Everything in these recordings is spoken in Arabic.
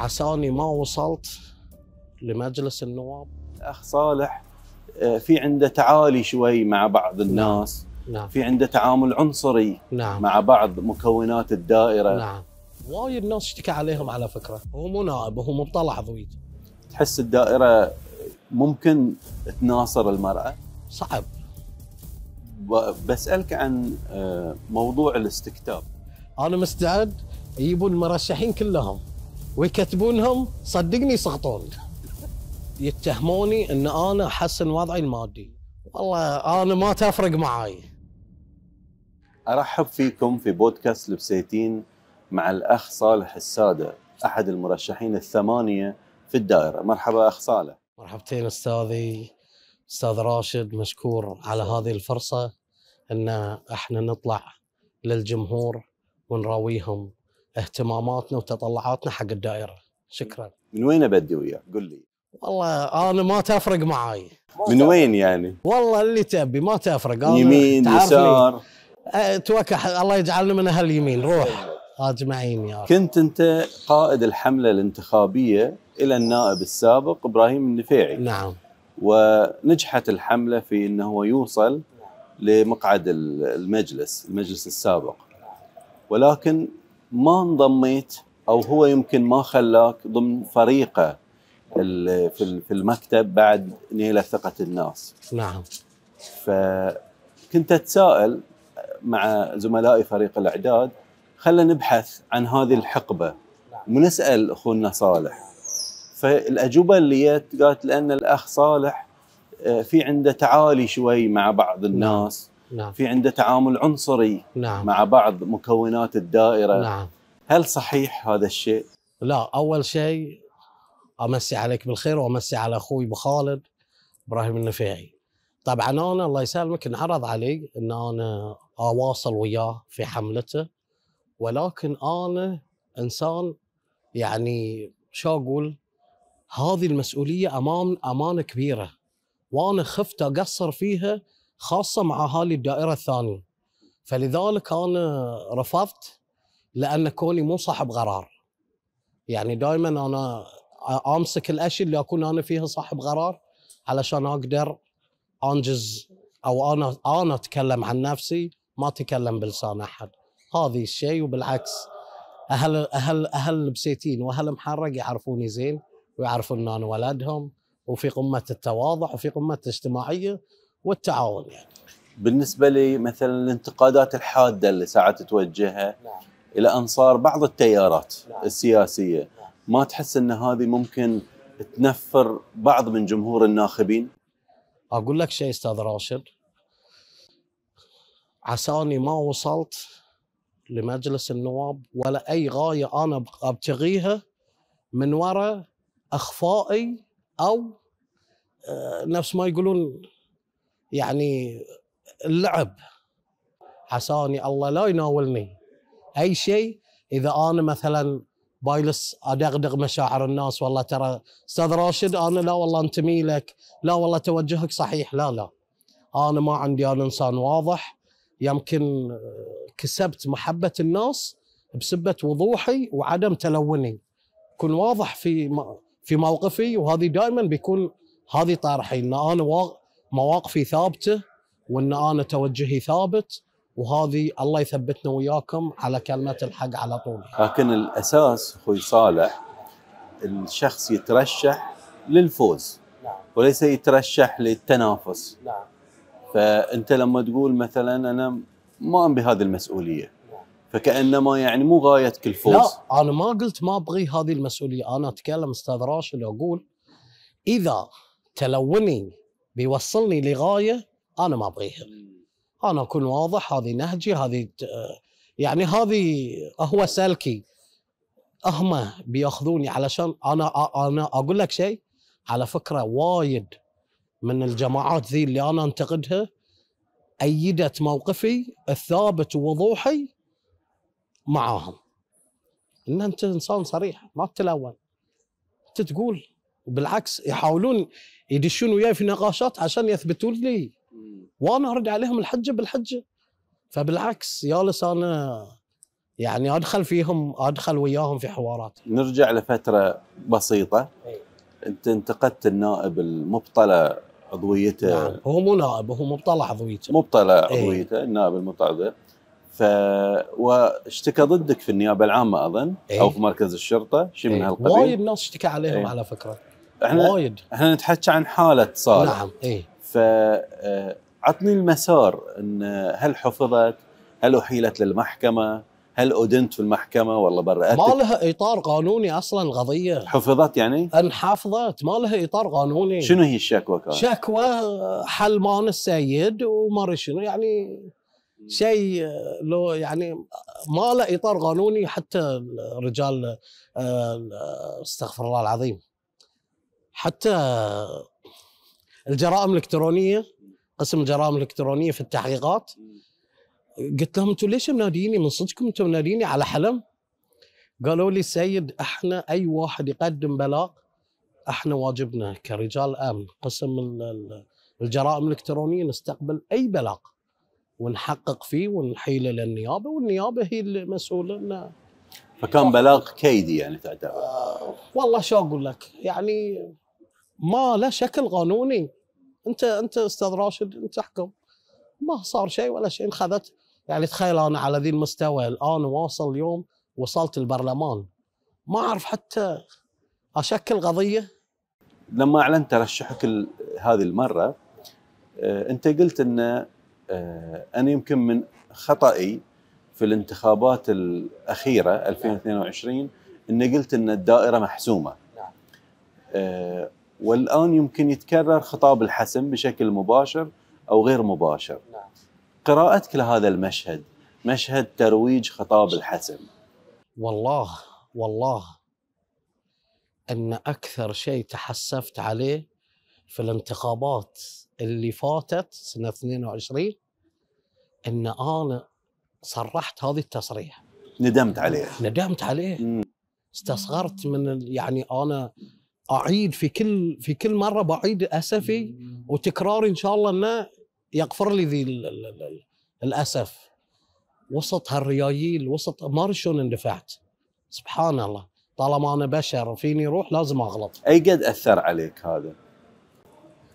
عساني ما وصلت لمجلس النواب اخ صالح آه، في عنده تعالي شوي مع بعض نعم. الناس نعم. في عنده تعامل عنصري نعم. مع بعض مكونات الدائره نعم وايد ناس اشتكى عليهم على فكره هو مو نائب هو مطلع ضويد تحس الدائره ممكن تناصر المراه صعب بسالك عن آه، موضوع الاستكتاب انا مستعد يجيبون المرشحين كلهم ويكتبونهم صدقني يسقطون يتهموني ان انا احسن وضعي المادي والله انا ما تفرق معاي ارحب فيكم في بودكاست لبسيتين مع الاخ صالح الساده احد المرشحين الثمانيه في الدائره مرحبا اخ صالح مرحبتين استاذي استاذ راشد مشكور على هذه الفرصه ان احنا نطلع للجمهور ونراويهم اهتماماتنا وتطلعاتنا حق الدائره شكرا من وين ابدي وياك قل لي والله انا ما تفرق معاي من وين يعني والله اللي تبي ما تفرق أنا يمين يسار أه، توكح الله يجعلنا من اهل اليمين روح اجمعين يا رب كنت انت قائد الحمله الانتخابيه الى النائب السابق ابراهيم النفيعي نعم ونجحت الحمله في انه هو يوصل لمقعد المجلس المجلس السابق ولكن ما انضميت او هو يمكن ما خلاك ضمن فريقه في المكتب بعد نيله ثقه الناس. نعم. فكنت اتساءل مع زملائي فريق الاعداد خلينا نبحث عن هذه الحقبه ونسال اخونا صالح. فالاجوبه اللي جت قالت لان الاخ صالح آه، في عنده تعالي شوي مع بعض نعم. الناس نعم. نعم. في عنده تعامل عنصري نعم. مع بعض مكونات الدائرة نعم. هل صحيح هذا الشيء؟ لا أول شيء أمسي عليك بالخير وأمسي على أخوي أبو خالد إبراهيم النفيعي طبعا أنا الله يسلمك انعرض علي أن أنا أواصل وياه في حملته ولكن أنا إنسان يعني شو أقول هذه المسؤولية أمام أمانة كبيرة وأنا خفت أقصر فيها خاصه مع اهالي الدائره الثانيه فلذلك انا رفضت لان كوني مو صاحب قرار يعني دائما انا امسك الاشياء اللي اكون انا فيها صاحب قرار علشان اقدر انجز او انا انا اتكلم عن نفسي ما اتكلم بلسان احد هذه الشيء وبالعكس اهل اهل اهل بسيتين واهل محرق يعرفوني زين ويعرفون ان انا ولدهم وفي قمه التواضع وفي قمه الاجتماعيه والتعاون يعني بالنسبه لي مثلا الانتقادات الحاده اللي ساعات توجهها نعم. الى انصار بعض التيارات نعم. السياسيه نعم. ما تحس ان هذه ممكن تنفر بعض من جمهور الناخبين؟ اقول لك شيء استاذ راشد عساني ما وصلت لمجلس النواب ولا اي غايه انا ابتغيها من وراء اخفائي او آه، نفس ما يقولون يعني اللعب عساني الله لا يناولني اي شيء اذا انا مثلا بايلس ادغدغ مشاعر الناس والله ترى استاذ راشد انا لا والله انتمي لك لا والله توجهك صحيح لا لا انا ما عندي انا انسان واضح يمكن آه، كسبت محبه الناس بسبه وضوحي وعدم تلوني كن واضح في في موقفي وهذه دائما بيكون هذه طرحي ان انا مواقفي ثابته وان انا توجهي ثابت وهذه الله يثبتنا وياكم على كلمه الحق على طول. لكن الاساس اخوي صالح الشخص يترشح للفوز نعم. وليس يترشح للتنافس. نعم. فانت لما تقول مثلا انا ما بهذه المسؤوليه نعم. فكانما يعني مو غايتك الفوز لا انا ما قلت ما ابغي هذه المسؤوليه انا اتكلم استاذ راشد اقول اذا تلوني بيوصلني لغايه انا ما ابغيها انا اكون واضح هذه نهجي هذه يعني هذه هو سلكي هم بياخذوني علشان انا انا اقول لك شيء على فكره وايد من الجماعات ذي اللي انا انتقدها ايدت موقفي الثابت ووضوحي معاهم ان انت انسان صريح ما تتلون انت تقول بالعكس يحاولون يدشون وياي في نقاشات عشان يثبتون لي وانا ارد عليهم الحجه بالحجه فبالعكس يالس انا يعني ادخل فيهم ادخل وياهم في حوارات نرجع لفتره بسيطه أي. انت انتقدت النائب المبطله عضويته نعم هو مو نائب هو مبطل عضويته مبطل إيه. عضويته أي. النائب المبطل ف واشتكى ضدك في النيابه العامه اظن أي. او في مركز الشرطه شيء من إيه. هالقبيل وايد ناس اشتكى عليهم إيه. على فكره احنا وايد احنا نتحكى عن حاله صار نعم اي فعطني آه، المسار ان آه، هل حفظت؟ هل احيلت للمحكمه؟ هل ادنت في المحكمه والله برأت ما لها اطار قانوني اصلا القضيه حفظت يعني؟ انحفظت ما لها اطار قانوني شنو هي الشكوى كانت؟ شكوى حلمان السيد وما شنو يعني شيء آه، لو يعني ما له اطار قانوني حتى رجال استغفر الله العظيم حتى الجرائم الالكترونيه قسم الجرائم الالكترونيه في التحقيقات قلت لهم انتم ليش مناديني من صدقكم انتم مناديني على حلم قالوا لي سيد احنا اي واحد يقدم بلاغ احنا واجبنا كرجال امن قسم الجرائم الالكترونيه نستقبل اي بلاغ ونحقق فيه ونحيله للنيابه والنيابه هي المسؤوله لنا فكان بلاغ كيدي يعني تعتبر آه والله شو اقول لك يعني ما له شكل قانوني انت انت استاذ راشد انت تحكم ما صار شيء ولا شيء انخذت يعني تخيل انا على ذي المستوى الان واصل اليوم وصلت البرلمان ما اعرف حتى اشكل قضيه لما اعلنت ترشحك هذه المره آه، انت قلت ان آه، انا يمكن من خطأي في الانتخابات الاخيره 2022 اني قلت ان الدائره محسومه آه، والآن يمكن يتكرر خطاب الحسم بشكل مباشر أو غير مباشر نعم. قراءتك لهذا المشهد مشهد ترويج خطاب الحسم والله والله أن أكثر شيء تحسفت عليه في الانتخابات اللي فاتت سنة 22 أن أنا صرحت هذه التصريح ندمت عليه ندمت عليه استصغرت من يعني أنا اعيد في كل في كل مره بعيد اسفي وتكراري ان شاء الله انه يغفر لي ذي الاسف وسط هالرياييل وسط ما ادري شلون اندفعت سبحان الله طالما انا بشر فيني روح لازم اغلط اي قد اثر عليك هذا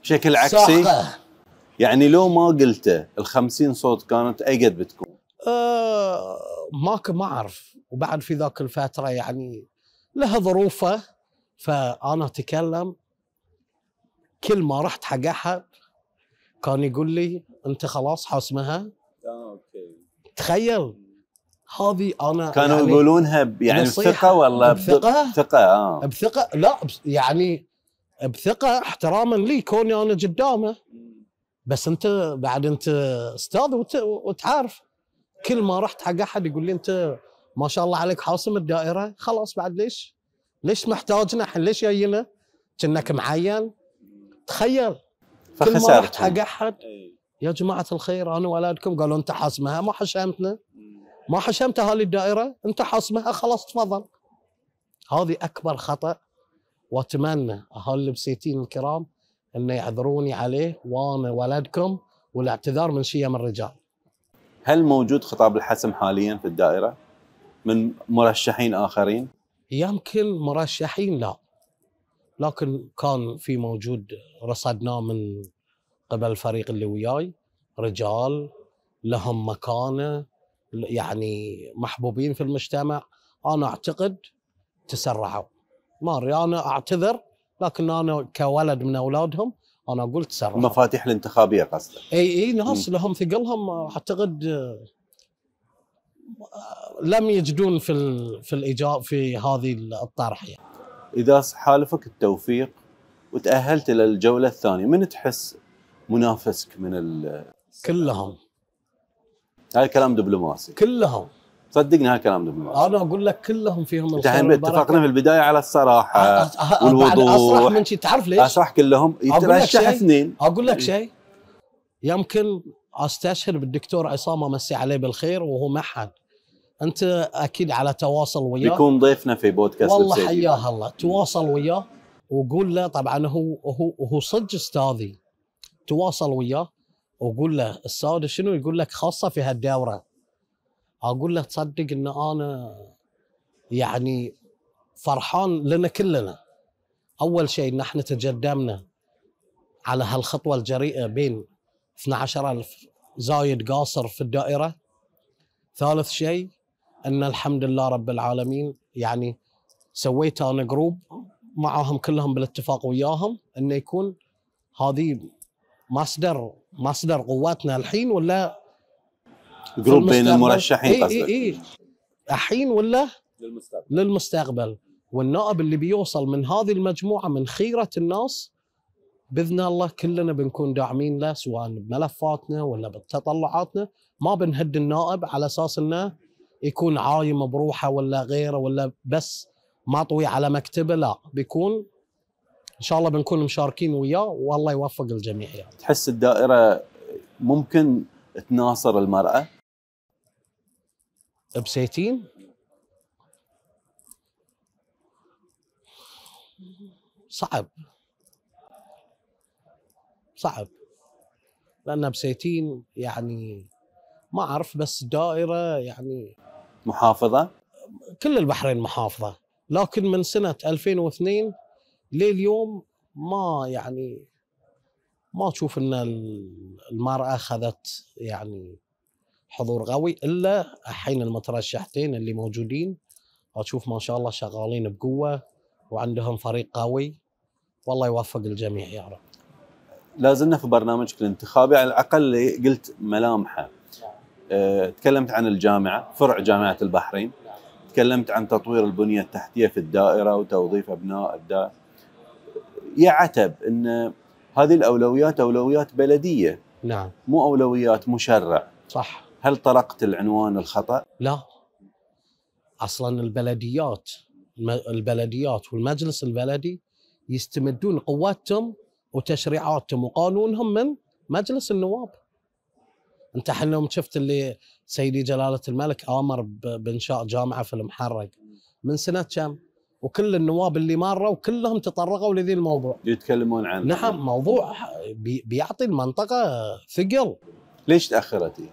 بشكل عكسي ساقة. يعني لو ما قلته ال صوت كانت اي قد بتكون آه ما ما اعرف وبعد في ذاك الفتره يعني لها ظروفه فانا اتكلم كل ما رحت حق احد كان يقول لي انت خلاص حاسمها آه، اوكي تخيل هذه انا كانوا يعني يقولونها يعني بثقه ولا بثقه؟ بثقه اه بثقه لا يعني بثقه احتراما لي كوني انا قدامه بس انت بعد انت استاذ وتعرف كل ما رحت حق احد يقول لي انت ما شاء الله عليك حاسم الدائره خلاص بعد ليش؟ ليش محتاجنا احنا ليش جاينا؟ كأنك معين تخيل فخسرت كل ما رحت حق احد يا جماعه الخير انا ولدكم قالوا انت حاسمها ما حشمتنا ما حشمت اهالي الدائره انت حاسمها خلاص تفضل هذه اكبر خطا واتمنى اهالي البسيتين الكرام انه يعذروني عليه وانا ولدكم والاعتذار من شيم الرجال. هل موجود خطاب الحسم حاليا في الدائره؟ من مرشحين اخرين؟ يمكن مرشحين لا لكن كان في موجود رصدناه من قبل الفريق اللي وياي رجال لهم مكانه يعني محبوبين في المجتمع انا اعتقد تسرعوا ماري انا اعتذر لكن انا كولد من اولادهم انا اقول تسرعوا مفاتيح الانتخابيه قصدك اي اي ناس م. لهم ثقلهم اعتقد لم يجدون في في الاجابه في هذه الطرح يعني. اذا حالفك التوفيق وتاهلت الى الجوله الثانيه من تحس منافسك من ال كلهم هاي كلام دبلوماسي كلهم صدقني هاي كلام دبلوماسي انا اقول لك كلهم فيهم الخير اتفقنا في البدايه على الصراحه والوضوح اصرح من شي تعرف ليش؟ اصرح كلهم يترشح اثنين اقول لك إيه. شيء يمكن استشهد بالدكتور عصام امسي عليه بالخير وهو معهد انت اكيد على تواصل وياه بيكون ضيفنا في بودكاست والله حياه الله تواصل وياه وقول له طبعا هو هو هو صدق استاذي تواصل وياه وقول له استاذ شنو يقول لك خاصه في هالدوره اقول له تصدق ان انا يعني فرحان لنا كلنا اول شيء نحن تقدمنا على هالخطوه الجريئه بين 12000 زايد قاصر في الدائرة ثالث شيء أن الحمد لله رب العالمين يعني سويت أنا جروب معهم كلهم بالاتفاق وياهم أنه يكون هذه مصدر مصدر قواتنا الحين ولا جروب بين المرشحين اي اي اي الحين ولا للمستقبل للمستقبل والنائب اللي بيوصل من هذه المجموعه من خيره الناس باذن الله كلنا بنكون داعمين له سواء بملفاتنا ولا بتطلعاتنا ما بنهد النائب على اساس انه يكون عايم بروحه ولا غيره ولا بس مطوي على مكتبه لا بيكون ان شاء الله بنكون مشاركين وياه والله يوفق الجميع يعني. تحس الدائره ممكن تناصر المراه؟ بسيتين؟ صعب صعب لان بسيتين يعني ما اعرف بس دائره يعني محافظه كل البحرين محافظه لكن من سنه 2002 لليوم ما يعني ما اشوف ان المراه اخذت يعني حضور قوي الا الحين المترشحتين اللي موجودين اشوف ما شاء الله شغالين بقوه وعندهم فريق قوي والله يوفق الجميع يا رب لازلنا في برنامجك الانتخابي على الاقل قلت ملامحه نعم. آه، تكلمت عن الجامعه فرع جامعه البحرين نعم. تكلمت عن تطوير البنيه التحتيه في الدائره وتوظيف ابناء الدائره يا عتب ان هذه الاولويات اولويات بلديه نعم مو اولويات مشرع صح هل طرقت العنوان الخطا لا اصلا البلديات البلديات والمجلس البلدي يستمدون قواتهم وتشريعاتهم وقانونهم من مجلس النواب انت حين يوم شفت اللي سيدي جلاله الملك امر بانشاء جامعه في المحرق من سنه كم؟ وكل النواب اللي مروا كلهم تطرقوا لذي الموضوع يتكلمون عنه نعم موضوع بيعطي المنطقه ثقل ليش تاخرت هي؟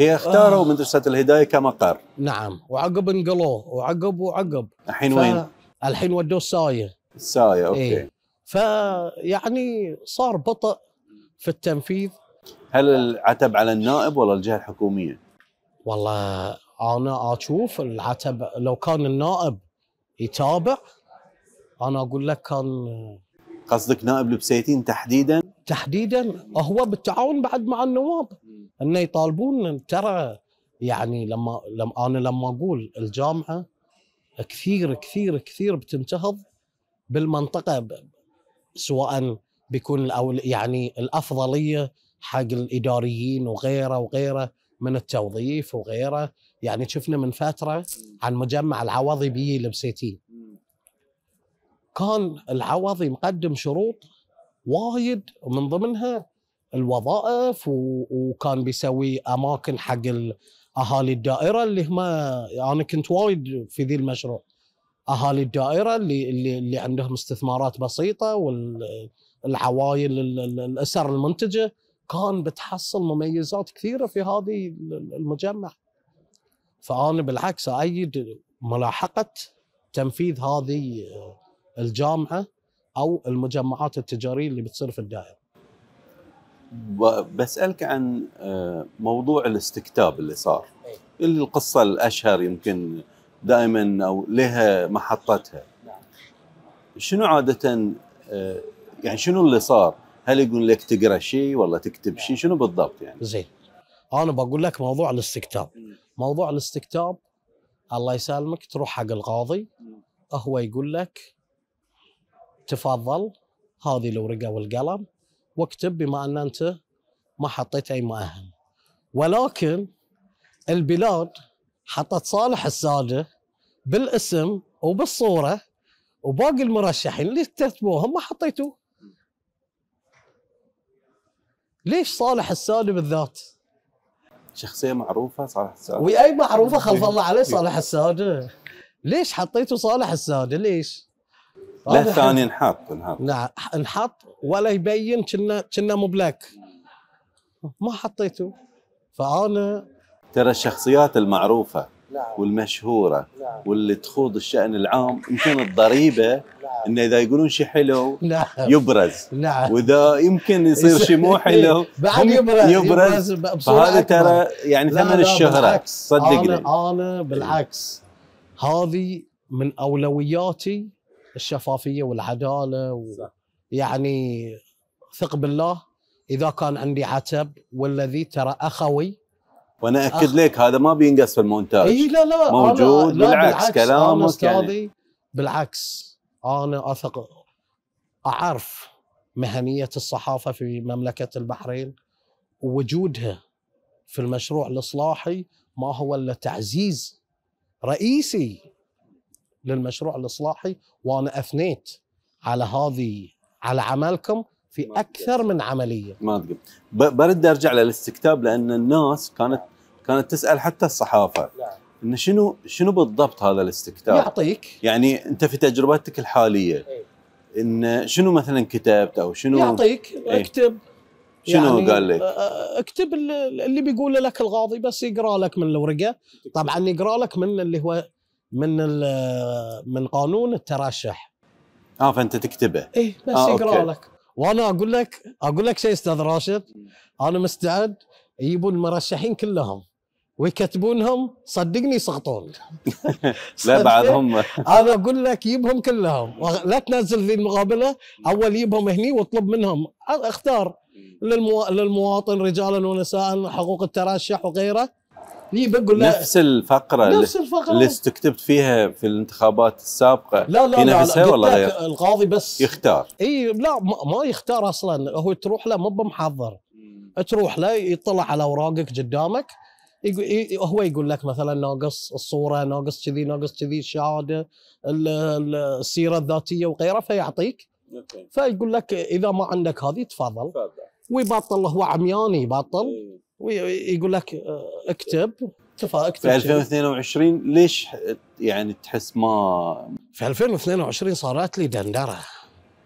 هي اختاروا آه. مدرسه الهدايه كمقر نعم وعقب انقلوه وعقب وعقب الحين ف... وين؟ الحين ودوه السايه السايه اوكي إيه؟ فيعني صار بطء في التنفيذ هل العتب على النائب ولا الجهه الحكوميه؟ والله انا اشوف العتب لو كان النائب يتابع انا اقول لك كان قصدك نائب لبسيتين تحديدا؟ تحديدا هو بالتعاون بعد مع النواب انه يطالبون ترى يعني لما لما انا لما اقول الجامعه كثير كثير كثير بتنتهض بالمنطقه سواء بيكون يعني الافضليه حق الاداريين وغيره وغيره من التوظيف وغيره يعني شفنا من فتره عن مجمع العوضي بي لبسيتي كان العوضي مقدم شروط وايد من ضمنها الوظائف وكان بيسوي اماكن حق اهالي الدائره اللي هم انا كنت وايد في ذي المشروع اهالي الدائره اللي اللي, اللي عندهم استثمارات بسيطه والعوائل الاسر المنتجه كان بتحصل مميزات كثيره في هذه المجمع فانا بالعكس اؤيد ملاحقه تنفيذ هذه آه، الجامعه او المجمعات التجاريه اللي بتصير في الدائره. بسالك عن آه، موضوع الاستكتاب اللي صار إيه. القصه الاشهر يمكن دائما او لها محطتها شنو عاده آه، يعني شنو اللي صار؟ هل يقول لك تقرا شيء ولا تكتب شيء؟ شنو بالضبط يعني؟ زين انا بقول لك موضوع الاستكتاب موضوع الاستكتاب الله يسلمك تروح حق القاضي هو يقول لك تفضل هذه الورقه والقلم واكتب بما ان انت ما حطيت اي مؤهل ولكن البلاد حطت صالح السادة بالاسم وبالصورة وباقي المرشحين اللي ترتبوهم ما حطيتوه ليش صالح السادة بالذات؟ شخصية معروفة صالح السادة وأي معروفة خلف الله عليه صالح السادة ليش حطيتوا صالح السادة ليش؟ لا الثاني انحط انحط نعم انحط ولا يبين كنا كنا مبلك ما حطيته فانا ترى الشخصيات المعروفة نعم. والمشهورة نعم. واللي تخوض الشأن العام يمكن الضريبة نعم. انه اذا يقولون شيء حلو نعم. يبرز نعم. واذا يمكن يصير شيء مو إيه. حلو بعد يبرز يبرز, يبرز فهذا ترى يعني ثمن الشهرة صدقني أنا, انا بالعكس هذه من اولوياتي الشفافية والعدالة و... صح. يعني ثق بالله اذا كان عندي عتب والذي ترى اخوي وانا اكد لك هذا ما بينقص في المونتاج اي لا لا موجود لا بالعكس, بالعكس كلامك استاذي يعني. بالعكس انا اثق اعرف مهنيه الصحافه في مملكه البحرين ووجودها في المشروع الاصلاحي ما هو الا تعزيز رئيسي للمشروع الاصلاحي وانا اثنيت على هذه على عملكم في اكثر من عمليه ما تقدر برد ارجع للاستكتاب لان الناس كانت كانت تسال حتى الصحافه انه شنو شنو بالضبط هذا الاستكتاب يعطيك يعني انت في تجربتك الحاليه إيه. ان شنو مثلا كتبت او شنو يعطيك إيه. اكتب شنو يعني قال لك؟ آه، آه، اكتب اللي بيقول لك الغاضي بس يقرا لك من الورقه طبعا يقرا لك من اللي هو من من قانون الترشح اه فانت تكتبه ايه بس آه يقرا لك وانا اقول لك اقول لك شيء استاذ راشد انا مستعد يجيبون المرشحين كلهم ويكتبونهم صدقني يسقطون لا بعدهم انا اقول لك جيبهم كلهم لا تنزل في المقابله اول جيبهم هني واطلب منهم اختار للمواطن رجالا ونساء حقوق الترشح وغيره ني بقول لا نفس الفقره نفس الفقره اللي استكتبت فيها في الانتخابات السابقه لا لا لا, لا ولا غير؟ القاضي بس يختار اي لا ما يختار اصلا هو تروح له مو بمحضر تروح له يطلع على اوراقك قدامك هو يقول لك مثلا ناقص الصوره ناقص كذي ناقص كذي الشهاده السيره الذاتيه وغيره فيعطيك فيقول لك اذا ما عندك هذه تفضل ويبطل هو عمياني يبطل ويقول لك آه، اكتب تفا اكتب في 2022 ليش يعني تحس ما في 2022 صارت لي دندره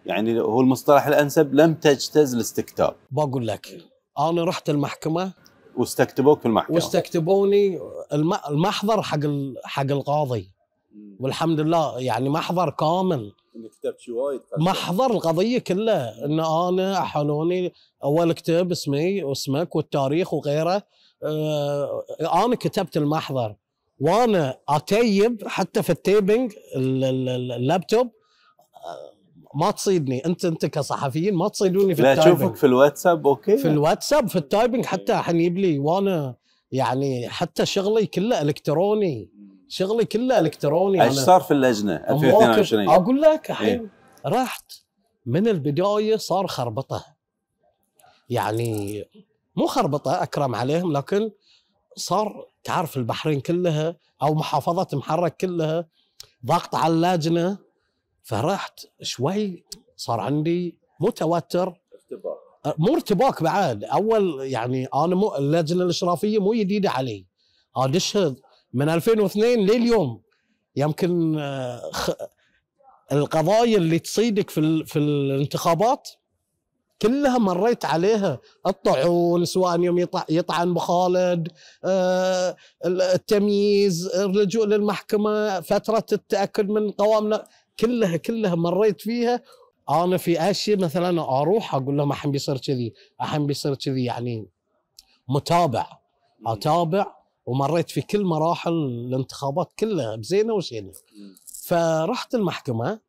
يعني هو المصطلح الانسب لم تجتز الاستكتاب بقول لك انا رحت المحكمه واستكتبوك في المحكمه واستكتبوني المحضر حق حق القاضي والحمد لله يعني محضر كامل اني كتبت شيء وايد محضر القضيه كلها ان انا حلوني اول كتاب اسمي واسمك والتاريخ وغيره آه انا كتبت المحضر وانا اتيب حتى في التيبنج اللابتوب آه، ما تصيدني انت انت كصحفيين ما تصيدوني في التايبنج لا اشوفك في الواتساب اوكي في الواتساب في التايبنج حتى حنيب لي وانا يعني حتى شغلي كله الكتروني شغلي كله الكتروني ايش صار في اللجنه 2022 اقول لك إيه. الحين إيه؟ رحت من البدايه صار خربطه يعني مو خربطه اكرم عليهم لكن صار تعرف البحرين كلها او محافظه محرك كلها ضغط على اللجنه فرحت شوي صار عندي متوتر ارتباك مو ارتباك بعد اول يعني انا مو اللجنه الاشرافيه مو جديده علي ادشها من 2002 لليوم يمكن آه، القضايا اللي تصيدك في في الانتخابات كلها مريت عليها الطعون سواء يوم يطعن بخالد آه، التمييز الرجوع للمحكمة فترة التأكد من قوامنا كلها كلها مريت فيها أنا في أشياء مثلا أروح أقول لهم أحن بيصير كذي أحن بيصير كذي يعني متابع أتابع ومريت في كل مراحل الانتخابات كلها بزينه وزينه فرحت المحكمه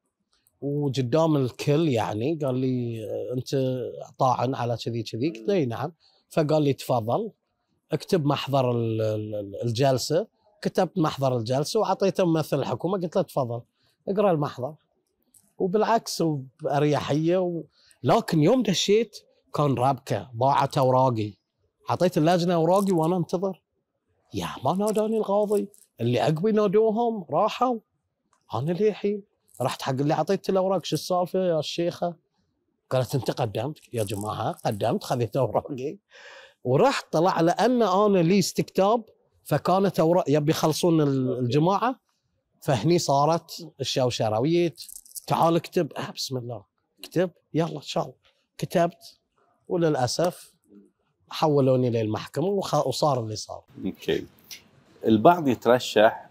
وقدام الكل يعني قال لي انت طاعن على كذي كذي قلت له نعم فقال لي تفضل اكتب محضر الجلسه كتبت محضر الجلسه وعطيته ممثل الحكومه قلت له تفضل اقرا المحضر وبالعكس وباريحيه و... لكن يوم دشيت كان ربكه ضاعت اوراقي اعطيت اللجنه اوراقي وانا انتظر يا ما ناداني القاضي اللي عقبي نادوهم راحوا انا للحين رحت حق اللي اعطيت الاوراق شو السالفه يا الشيخه قالت انت قدمت يا جماعه قدمت خذيت اوراقي ورحت طلع لان انا لي استكتاب فكانت اوراق يبي يخلصون الجماعه فهني صارت الشوشره ويت تعال اكتب آه، بسم الله اكتب يلا ان شاء الله كتبت وللاسف حولوني للمحكمه وصار اللي صار. اوكي. البعض يترشح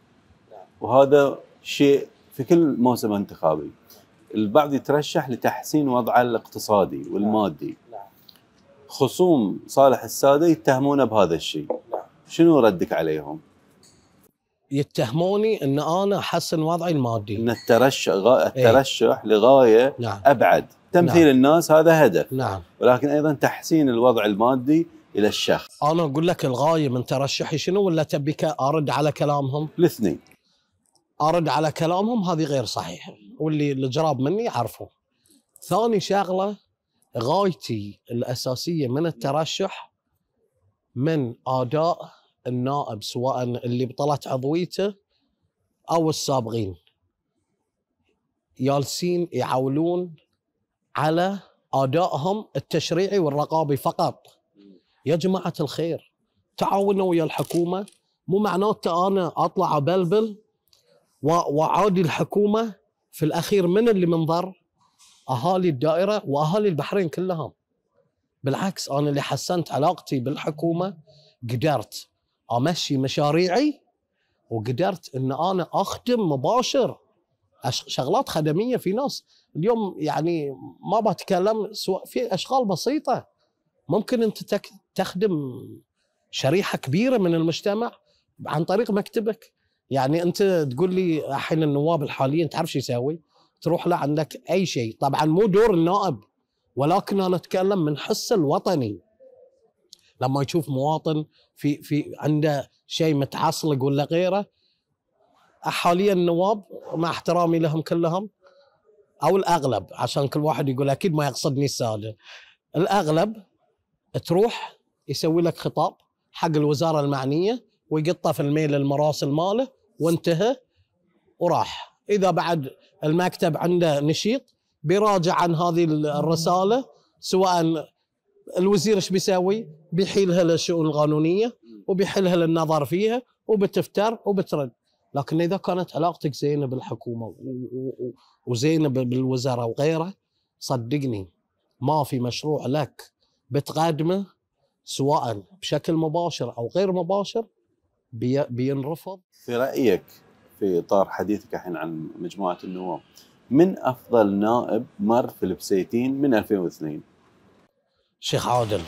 وهذا شيء في كل موسم انتخابي. البعض يترشح لتحسين وضعه الاقتصادي والمادي. نعم. نعم. خصوم صالح الساده يتهمونه بهذا الشيء. نعم. شنو ردك عليهم؟ يتهموني ان انا احسن وضعي المادي ان الترشح غ... إيه. الترشح إيه؟ لغايه نعم. ابعد تمثيل نعم. الناس هذا هدف نعم ولكن ايضا تحسين الوضع المادي الى الشخص انا اقول لك الغايه من ترشحي شنو ولا تبيك ارد على كلامهم؟ الاثنين ارد على كلامهم هذه غير صحيحه واللي الجراب مني يعرفوا ثاني شغله غايتي الاساسيه من الترشح من اداء النائب سواء اللي بطلت عضويته او السابقين يالسين يعولون على ادائهم التشريعي والرقابي فقط يا جماعه الخير تعاونوا ويا الحكومه مو معناته انا اطلع ابلبل وعادي الحكومه في الاخير من اللي منظر اهالي الدائره واهالي البحرين كلهم بالعكس انا اللي حسنت علاقتي بالحكومه قدرت امشي مشاريعي وقدرت ان انا اخدم مباشر شغلات خدميه في ناس اليوم يعني ما بتكلم سواء في اشغال بسيطه ممكن انت تخدم شريحه كبيره من المجتمع عن طريق مكتبك يعني انت تقول لي الحين النواب الحاليين تعرف شو يسوي؟ تروح له عندك اي شيء، طبعا مو دور النائب ولكن انا اتكلم من حس الوطني لما يشوف مواطن في في عنده شيء متعصلق ولا غيره حاليا النواب مع احترامي لهم كلهم او الاغلب عشان كل واحد يقول اكيد ما يقصدني الساده الاغلب تروح يسوي لك خطاب حق الوزاره المعنيه ويقطه في الميل المراسل ماله وانتهى وراح اذا بعد المكتب عنده نشيط بيراجع عن هذه الرساله سواء الوزير ايش بيسوي؟ بيحيلها للشؤون القانونيه وبيحلها للنظر فيها وبتفتر وبترد لكن اذا كانت علاقتك زينه بالحكومه وزينه بالوزاره وغيره صدقني ما في مشروع لك بتقدمه سواء بشكل مباشر او غير مباشر بي بينرفض في رايك في اطار حديثك الحين عن مجموعه النواب من افضل نائب مر في البسيتين من 2002 شيخ عادل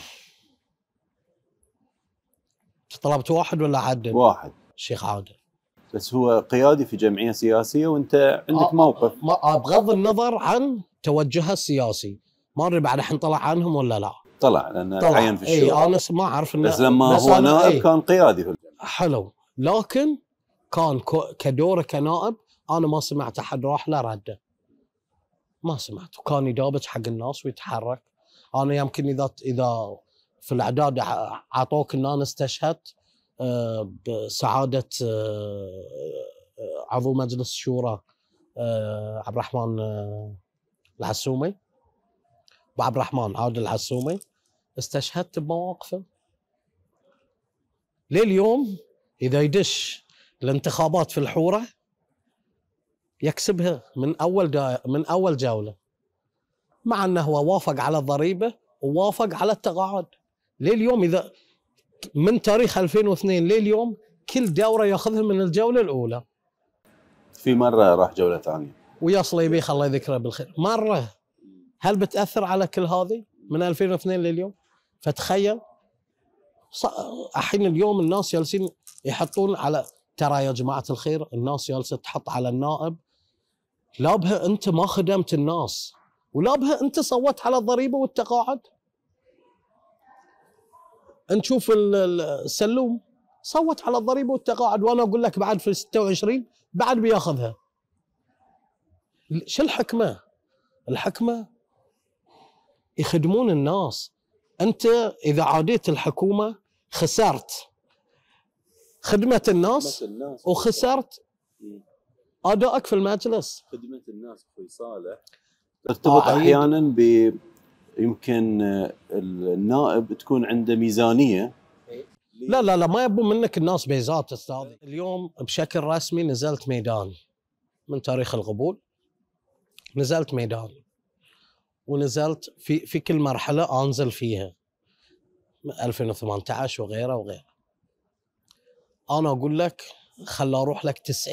طلبت واحد ولا عدل؟ واحد شيخ عادل بس هو قيادي في جمعيه سياسيه وانت عندك آه، آه، موقف بغض النظر عن توجهها السياسي ما ادري بعد الحين طلع عنهم ولا لا طلع لانه عين في الشورى اي انا ما اعرف انه بس لما بس هو نائب ايه كان قيادي في حلو لكن كان كدوره كنائب انا ما سمعت احد راح له رده ما سمعت وكان يدابج حق الناس ويتحرك انا يمكن اذا اذا في الاعداد اعطوك ان انا استشهدت سعاده آه، عضو مجلس الشورى آه، عبد الرحمن آه، الحسومي وعبد الرحمن عادل الحسومي استشهدت بمواقفه لليوم اذا يدش الانتخابات في الحوره يكسبها من اول دا من اول جوله مع انه هو وافق على الضريبه ووافق على التقاعد لليوم اذا من تاريخ 2002 لليوم كل دوره ياخذها من الجوله الاولى في مره راح جوله ثانيه ويا صليبيخ الله يذكره بالخير مره هل بتاثر على كل هذه من 2002 لليوم فتخيل الحين اليوم الناس جالسين يحطون على ترى يا جماعه الخير الناس جالسه تحط على النائب لا بها انت ما خدمت الناس ولا بها انت صوت على الضريبه والتقاعد نشوف السلوم صوت على الضريبه والتقاعد وانا اقول لك بعد في 26 بعد بياخذها شو الحكمه؟ الحكمه يخدمون الناس انت اذا عاديت الحكومه خسرت خدمه الناس وخسرت ادائك في المجلس خدمه الناس اخوي صالح ترتبط آه، احيانا ب يمكن آه، النائب تكون عنده ميزانيه لا لا لا ما يبون منك الناس بيزات استاذ اليوم بشكل رسمي نزلت ميدان من تاريخ القبول نزلت ميدان ونزلت في في كل مرحله انزل فيها 2018 وغيره وغيره انا اقول لك خل اروح لك 90%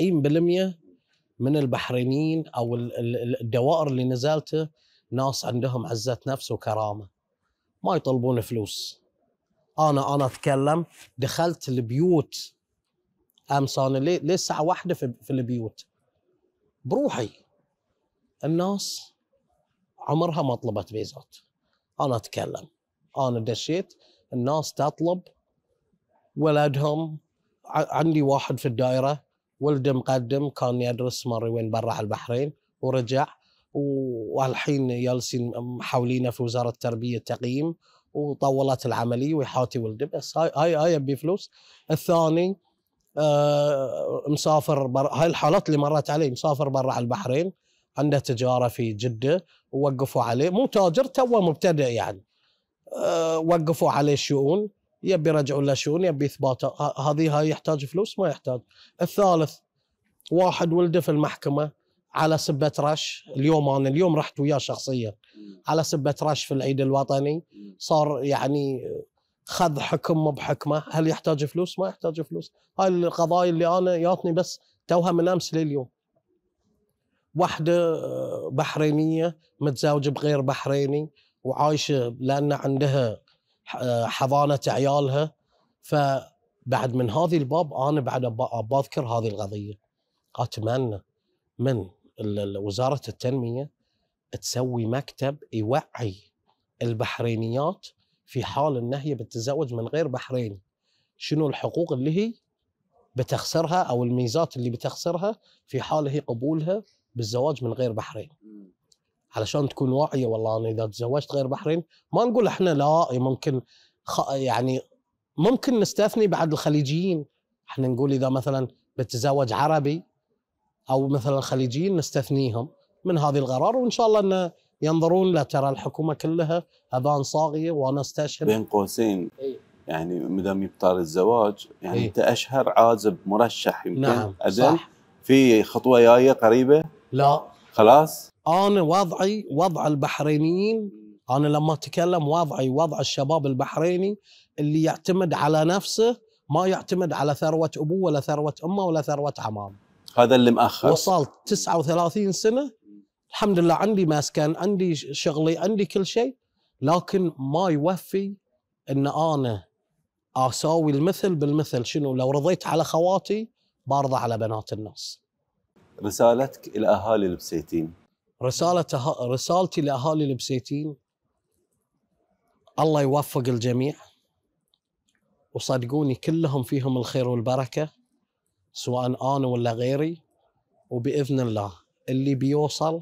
من البحرينيين او الدوائر اللي نزلته ناس عندهم عزة نفس وكرامة ما يطلبون فلوس أنا أنا أتكلم دخلت البيوت أمس أنا ليه الساعة واحدة في, في البيوت بروحي الناس عمرها ما طلبت فيزات أنا أتكلم أنا دشيت الناس تطلب ولدهم عندي واحد في الدائرة ولد مقدم كان يدرس مرة وين برا البحرين ورجع والحين يالسين محاولينه في وزاره التربيه تقييم وطولت العمليه ويحاتي ولده بس هاي هاي هاي بفلوس فلوس الثاني آه مسافر بر... هاي الحالات اللي مرت علي مسافر برا على البحرين عنده تجاره في جده ووقفوا عليه مو تاجر توه مبتدئ يعني آه وقفوا عليه الشؤون يبي يرجعوا له شؤون يبي اثباته هذه هاي يحتاج فلوس ما يحتاج الثالث واحد ولده في المحكمه على سبة رش اليوم أنا اليوم رحت وياه شخصيا على سبة رش في العيد الوطني صار يعني خذ حكم بحكمة هل يحتاج فلوس ما يحتاج فلوس هاي القضايا اللي أنا ياتني بس توها من أمس لليوم واحدة آه، بحرينية متزوجة بغير بحريني وعايشة لأن عندها آه، حضانة عيالها فبعد من هذه الباب أنا بعد أذكر هذه القضية أتمنى من وزاره التنميه تسوي مكتب يوعي البحرينيات في حال ان هي بتتزوج من غير بحريني شنو الحقوق اللي هي بتخسرها او الميزات اللي بتخسرها في حال هي قبولها بالزواج من غير بحريني علشان تكون واعيه والله انا اذا تزوجت غير بحرين ما نقول احنا لا ممكن خ... يعني ممكن نستثني بعد الخليجيين احنا نقول اذا مثلا بتزوج عربي او مثلا الخليجيين نستثنيهم من هذه القرار وان شاء الله انه ينظرون لا ترى الحكومه كلها اذان صاغيه وانا استشهد بين قوسين إيه. يعني ما دام يبطل الزواج يعني إيه؟ انت اشهر عازب مرشح يمكن نعم أدل صح في خطوه جايه قريبه؟ لا خلاص؟ انا وضعي وضع البحرينيين انا لما اتكلم وضعي وضع الشباب البحريني اللي يعتمد على نفسه ما يعتمد على ثروه ابوه ولا ثروه امه ولا ثروه عمامه. هذا اللي مأخر وصلت 39 سنة الحمد لله عندي مسكن عندي شغلي عندي كل شيء لكن ما يوفي ان انا اساوي المثل بالمثل شنو لو رضيت على خواتي برضى على بنات الناس رسالتك الى اهالي البسيتين رسالة أه-، رسالتي لاهالي البسيتين الله يوفق الجميع وصدقوني كلهم فيهم الخير والبركه سواء انا ولا غيري وباذن الله اللي بيوصل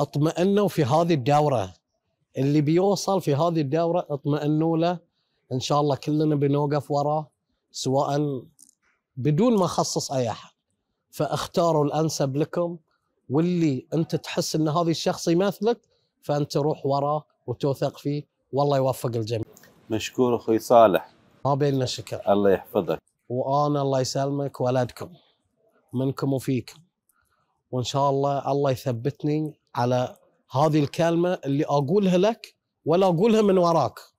اطمئنوا في هذه الدوره اللي بيوصل في هذه الدوره اطمئنوا له ان شاء الله كلنا بنوقف وراه سواء بدون ما اخصص اي احد فاختاروا الانسب لكم واللي انت تحس ان هذا الشخص يمثلك فانت روح وراه وتوثق فيه والله يوفق الجميع مشكور اخوي صالح ما بيننا شكر الله يحفظك وانا الله يسلمك ولدكم منكم وفيكم وان شاء الله الله يثبتني على هذه الكلمه اللي اقولها لك ولا اقولها من وراك